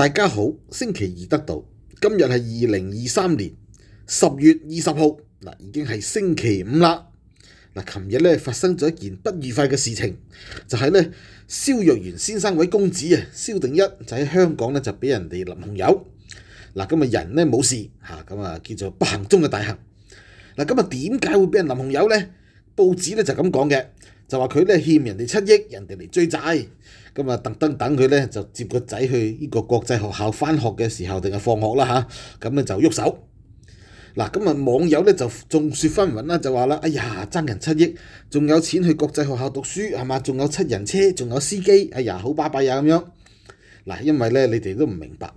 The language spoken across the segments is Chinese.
大家好，星期二得到今日系二零二三年十月二十号，嗱已经系星期五啦。嗱，琴日咧发生咗一件不愉快嘅事情，就系咧萧若元先生位公子啊，萧定一就喺香港咧就俾人哋淋红油。嗱，咁啊人咧冇事吓，咁啊叫做不幸中嘅大幸。嗱，咁啊点解会俾人淋红油咧？报纸咧就咁讲嘅。就話佢咧欠人哋七億，人哋嚟追債，咁啊特登等佢咧就接個仔去呢個國際學校翻學嘅時候定係放學啦嚇，咁咧就喐手。嗱，咁啊網友咧就眾說紛雲啦，就話啦：哎呀，爭人七億，仲有錢去國際學校讀書係嘛？仲有七人車，仲有司機，哎呀，好巴閉啊咁樣。嗱，因為咧你哋都唔明白。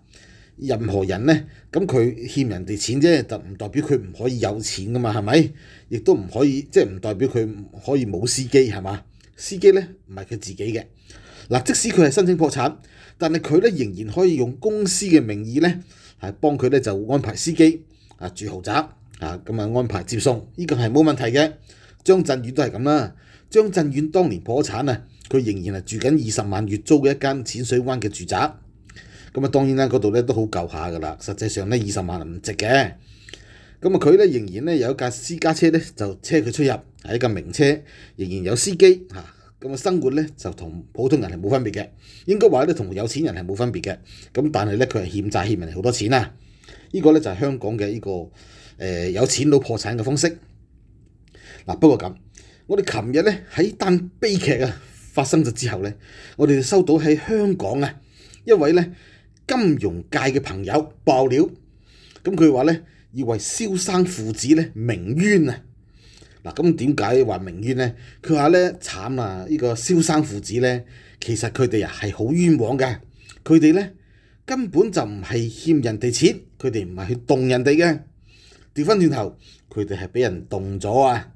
任何人咧，咁佢欠人哋錢啫，就唔代表佢唔可以有錢噶嘛，係咪？亦都唔可以，即係唔代表佢可以冇司機係嘛？司機咧唔係佢自己嘅。嗱，即使佢係申請破產，但係佢咧仍然可以用公司嘅名義咧，係幫佢咧就安排司機啊住豪宅啊咁啊安排接送，呢個係冇問題嘅。張振遠都係咁啦，張振遠當年破產啊，佢仍然係住緊二十萬月租嘅一間淺水灣嘅住宅。咁啊，當然啦，嗰度咧都好舊下噶啦。實際上咧，二十萬唔值嘅。咁啊，佢咧仍然咧有一架私家車咧，就車佢出入，係架名車，仍然有司機嚇。咁啊，生活咧就同普通人係冇分別嘅，應該話咧同有錢人係冇分別嘅。咁但系咧，佢係欠債欠人好多錢啊！呢個咧就係香港嘅呢個誒有錢佬破產嘅方式。嗱，不過咁，我哋琴日咧喺單悲劇啊發生咗之後咧，我哋收到喺香港啊一位咧。金融界嘅朋友爆料，咁佢話咧要為蕭生父子咧明冤啊！嗱，咁點解話明冤咧？佢話咧慘啊！呢個蕭生父子咧，其實佢哋啊係好冤枉嘅。佢哋咧根本就唔係欠人哋錢，佢哋唔係去动人哋嘅。调翻轉頭，佢哋係俾人动咗啊！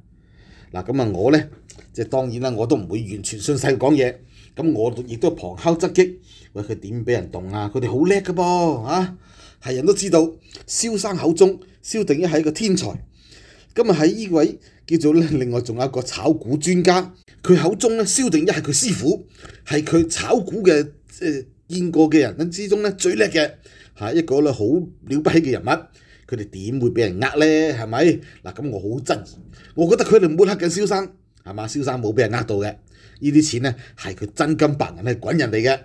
嗱，咁啊我咧即系當然啦，我都唔會完全信晒佢講嘢。咁我亦都旁敲側擊，喂佢點俾人動啊？佢哋好叻噶噃，啊係人都知道，蕭生口中蕭定一係一個天才。咁啊喺呢位叫做咧，另外仲有一個炒股專家，佢口中咧蕭定一係佢師傅，係佢炒股嘅即係見過嘅人之中咧最叻嘅，嚇一個咧好了不起嘅人物。佢哋點會俾人呃咧？係咪嗱？咁我好質疑，我覺得佢哋抹黑緊蕭生，係嘛？蕭生冇俾人呃到嘅。呢啲錢咧係佢真金白銀嚟滾人哋嘅。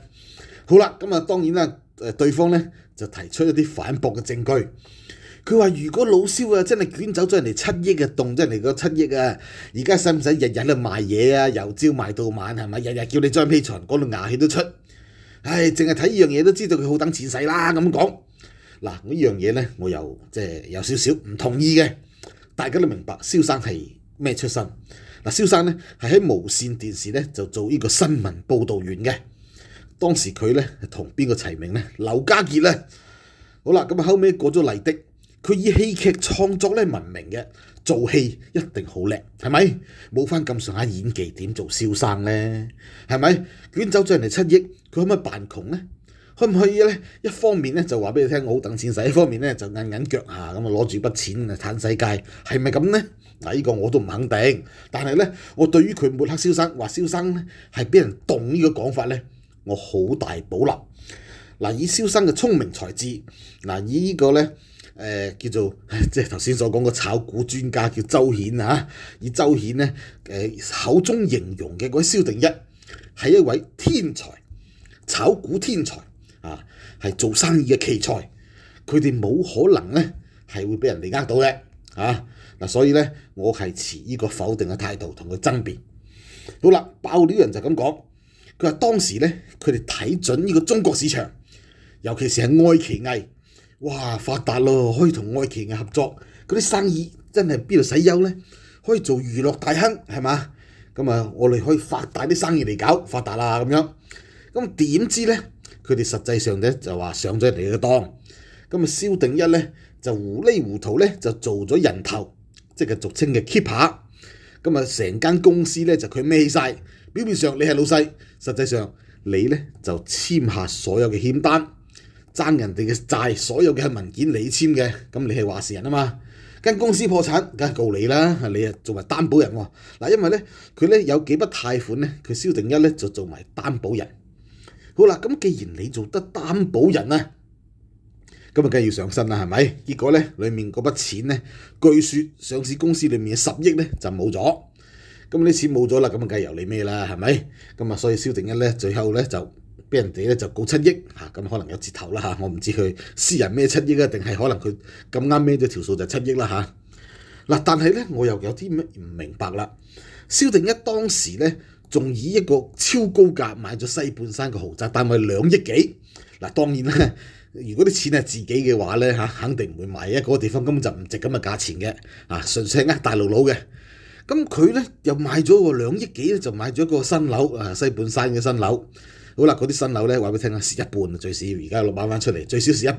好啦，咁啊當然啦，誒對方咧就提出一啲反駁嘅證據。佢話如果老蕭啊真係卷走咗人哋七億嘅動咗人哋個七億啊，而家使唔使日日喺度賣嘢啊？由朝賣到晚係咪？日日叫你再披財，嗰度牙氣都出。唉，淨係睇依樣嘢都知道佢好等錢使啦咁講。嗱，呢樣嘢咧，我又即係有少少唔同意嘅。大家都明白蕭生係咩出身。嗱，蕭生咧係喺無線電視咧就做呢個新聞報導員嘅。當時佢咧係同邊個齊名咧？劉家傑咧。好啦，咁啊後屘過咗麗的，佢以戲劇創作咧聞名嘅，做戲一定好叻，係咪？冇翻咁上下演技點做蕭生咧？係咪？捲走咗人哋七億，佢可唔可以扮窮咧？可唔可以咧？一方面咧就話俾你聽我好等錢使，一方面咧就硬硬腳下咁啊攞住筆錢啊攤世界，係咪咁咧？嗱，依個我都唔肯定，但係咧，我對於佢抹黑蕭生話蕭生咧係俾人動呢個講法咧，我好大保留。嗱，以蕭生嘅聰明才智，嗱以呢個咧誒叫做 即係頭先所講個炒股專家叫周顯嚇，以周顯咧誒口中形容嘅嗰位蕭定一係一位天才炒股天才啊，係做生意嘅奇才，佢哋冇可能咧係會俾人哋呃到嘅。啊！嗱，所以咧，我係持呢個否定嘅態度同佢爭辯。好啦，爆料人就咁講，佢話當時咧，佢哋睇準呢個中國市場，尤其是喺愛奇藝，哇發達咯，可以同愛奇藝合作，嗰啲生意真係邊度使憂咧？可以做娛樂大亨係嘛？咁啊，我哋可以發大啲生意嚟搞發達啦咁樣。咁點知咧，佢哋實際上咧就話上咗你嘅當。咁啊，蕭定一咧。就糊里糊塗咧，就做咗人頭，即係俗稱嘅 keeper。咁啊，成間公司咧就佢孭晒，表面上你係老細，實際上你咧就簽下所有嘅欠單，争人哋嘅債，所有嘅文件你簽嘅。咁你係話事人啊嘛。間公司破產，梗係告你啦。你啊做埋擔保人喎。嗱，因為咧佢咧有幾筆貸款咧，佢蕭定一咧就做埋擔保人。好啦，咁既然你做得擔保人啊？咁啊，梗系要上身啦，系咪？结果咧，里面嗰笔钱咧，据说上市公司里面嘅十亿咧就冇咗。咁呢钱冇咗啦，咁啊梗系由你咩啦，系咪？咁啊，所以萧定一咧最后咧就俾人哋咧就告七亿吓，咁可能有折头啦吓，我唔知佢私人咩七亿啊，定系可能佢咁啱咩咗条数就七亿啦吓。嗱，但系咧我又有啲咩唔明白啦。萧定一当时咧仲以一个超高价买咗西半山嘅豪宅，但系两亿几。嗱，当然咧。如果啲錢係自己嘅話咧，嚇肯定唔會買，因為嗰個地方根本就唔值咁嘅價錢嘅，啊，純粹呃大老佬嘅。咁佢咧又買咗個兩億幾咧，就買咗一個新樓，啊，西半山嘅新樓。好啦，嗰啲新樓咧話俾你聽啊，是一半啊，最少而家六萬翻出嚟，最少是一半。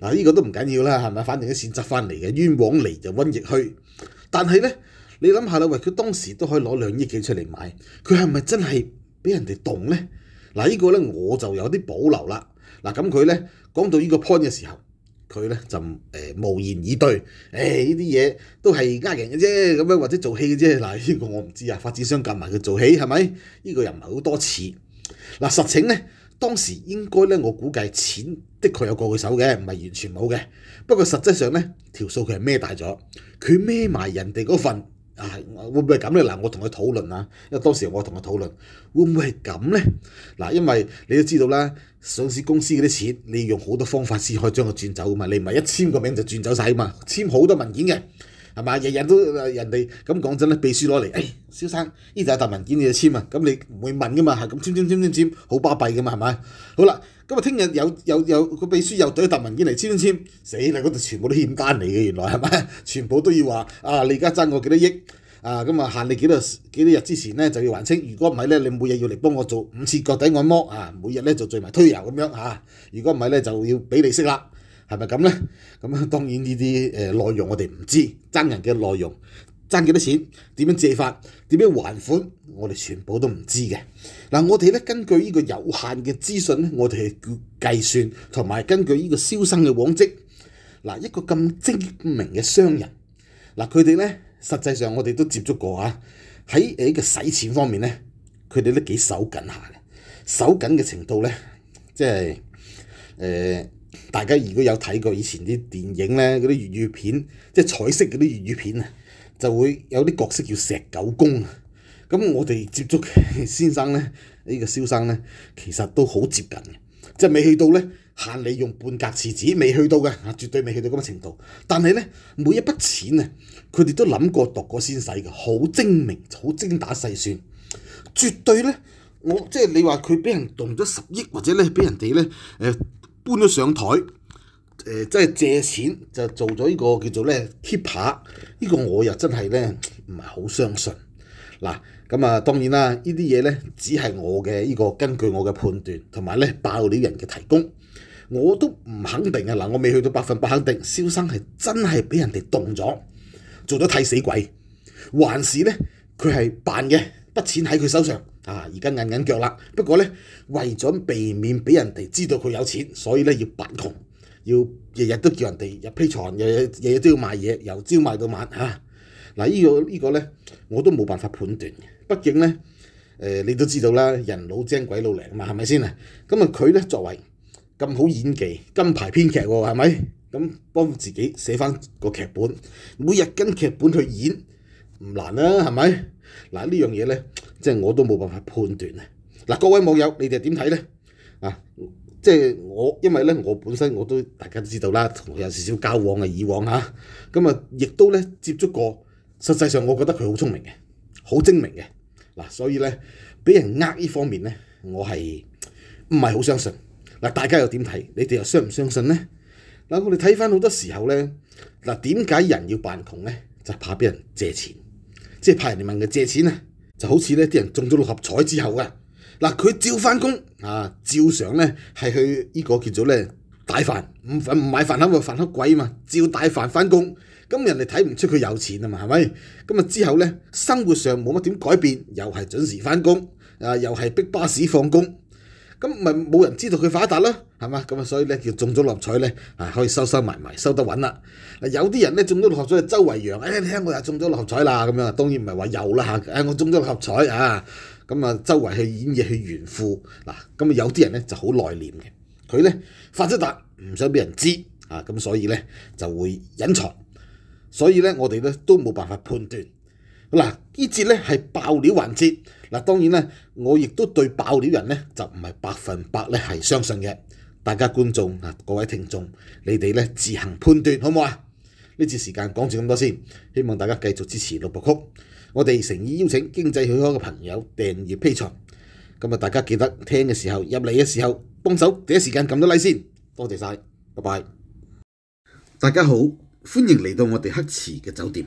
嗱，呢個都唔緊要啦，係咪？反正啲錢執翻嚟嘅，冤枉嚟就瘟疫去。但係咧，你諗下啦，喂，佢當時都可以攞兩億幾出嚟買，佢係咪真係俾人哋動咧？嗱，呢個咧我就有啲保留啦。嗱咁佢咧講到呢個 point 嘅時候，佢咧就誒無言以對。誒呢啲嘢都係呃人嘅啫，咁樣或者做戲嘅啫。嗱 呢個我唔知啊，發展商夾埋佢做戲係咪？呢個又唔係好多次。嗱實情咧，當時應該咧我估計錢的確有過佢手嘅，唔係完全冇嘅。不過實際上咧條數佢係孭大咗，佢孭埋人哋嗰份。啊，會唔會係咁咧？嗱，我同佢討論啊，因為當時我同佢討論，會唔會係咁咧？嗱，因為你都知道啦，上市公司嗰啲錢，你要用好多方法先可以將佢轉走噶嘛，你唔係一籤個名就轉走曬噶嘛，簽好多文件嘅，係嘛？日日都人哋咁講真咧，秘書攞嚟，哎，蕭生，呢就係沓文件你要簽啊，咁你唔會問噶嘛？係咁簽簽簽簽籤，好巴閉噶嘛？係咪？好啦。咁啊，聽日有有有個秘書又對一沓文件嚟簽簽，死啦！嗰度全部都欠單嚟嘅，原來係咪？全部都要話啊！你而家爭我幾多億啊？咁啊，限你幾多幾多日之前咧就要還清，如果唔係咧，你每日要嚟幫我做五次腳底按摩啊！每日咧就聚埋推油咁樣嚇，如果唔係咧就要俾利息啦，係咪咁咧？咁啊，當然呢啲誒內容我哋唔知，爭人嘅內容。爭幾多錢？點樣借法？點樣還款？我哋全部都唔知嘅。嗱，我哋咧根據呢個有限嘅資訊咧，我哋係計算同埋根據呢個蕭生嘅往績。嗱，一個咁精明嘅商人，嗱佢哋咧實際上我哋都接觸過啊，喺誒呢個使錢方面咧，佢哋都幾手緊下嘅。手緊嘅程度咧，即係誒大家如果有睇過以前啲電影咧，嗰啲粵語片，即係彩色嗰啲粵語片啊。就會有啲角色叫石九公啊！咁我哋接觸 先生咧，呢個蕭生咧，其實都好接近嘅，即係未去到咧限你用半格廁紙，未去到嘅，絕對未去到咁嘅程度。但係咧，每一筆錢啊，佢哋都諗過讀過先使嘅，好精明，好精打細算，絕對咧，我即係你話佢俾人動咗十億，或者咧俾人哋咧誒搬咗上台。誒，即係借錢就做咗呢個叫做咧 keeper，呢個我又真係咧唔係好相信嗱。咁啊，當然啦，呢啲嘢咧只係我嘅呢個根據我嘅判斷，同埋咧爆料人嘅提供，我都唔肯定啊。嗱。我未去到百分百肯定蕭生係真係俾人哋動咗，做咗替死鬼，還是咧佢係扮嘅筆錢喺佢手上啊？而家硬硬腳啦，不過咧為咗避免俾人哋知道佢有錢，所以咧要扮窮。要日日都叫人哋入批床，日日日日都要賣嘢，由朝賣到晚嚇。嗱，依個依個咧，我都冇辦法判斷嘅。畢竟咧，誒你都知道啦，人老精鬼老靈嘛，係咪先啊？咁啊佢咧作為咁好演技、金牌編劇喎，係咪？咁幫自己寫翻個劇本，每日跟劇本去演，唔難啦，係咪？嗱呢樣嘢咧，即係我都冇辦法判斷啊！嗱，各位網友，你哋點睇咧？啊！即係我，因為咧，我本身我都大家都知道啦，同佢有少少交往嘅，以往嚇，咁啊，亦都咧接觸過。實際上，我覺得佢好聰明嘅，好精明嘅。嗱，所以咧，俾人呃呢方面咧，我係唔係好相信？嗱，大家又點睇？你哋又相唔相信咧？嗱，我哋睇翻好多時候咧，嗱，點解人要扮窮咧？就怕俾人借錢，即係怕人哋問佢借錢啊！就好似咧啲人中咗六合彩之後啊～嗱，佢照返工啊，照常呢係去呢個叫做呢大飯，唔唔買飯盒，飯盒貴嘛，照大飯返工。咁人哋睇唔出佢有錢啊嘛，係咪？咁啊之後呢，生活上冇乜點改變，又係準時返工，啊，又係逼巴士放工。咁咪冇人知道佢發達咯，係嘛？咁啊，所以咧就中咗六合彩咧，啊可以收收埋埋，收得穩啦。有啲人咧中咗六合彩周圍揚，誒你聽我又中咗六合彩啦咁樣，當然唔係話有啦嚇，誒我中咗六合彩啊，咁啊周圍去演嘢去炫富嗱。咁啊有啲人咧就好內斂嘅，佢咧發咗達唔想俾人知啊，咁所以咧就會隱藏，所以咧我哋咧都冇辦法判斷。嗱，呢節咧係爆料環節，嗱當然咧，我亦都對爆料人咧就唔係百分百咧係相信嘅，大家觀眾啊，各位聽眾，你哋咧自行判斷好唔好啊？呢節時間講住咁多先，希望大家繼續支持六部曲，我哋誠意邀請經濟許可嘅朋友訂月披財。今日大家記得聽嘅時候入嚟嘅時候幫手第一時間撳咗 Like 先，多謝曬，拜拜。大家好，歡迎嚟到我哋黑池嘅酒店。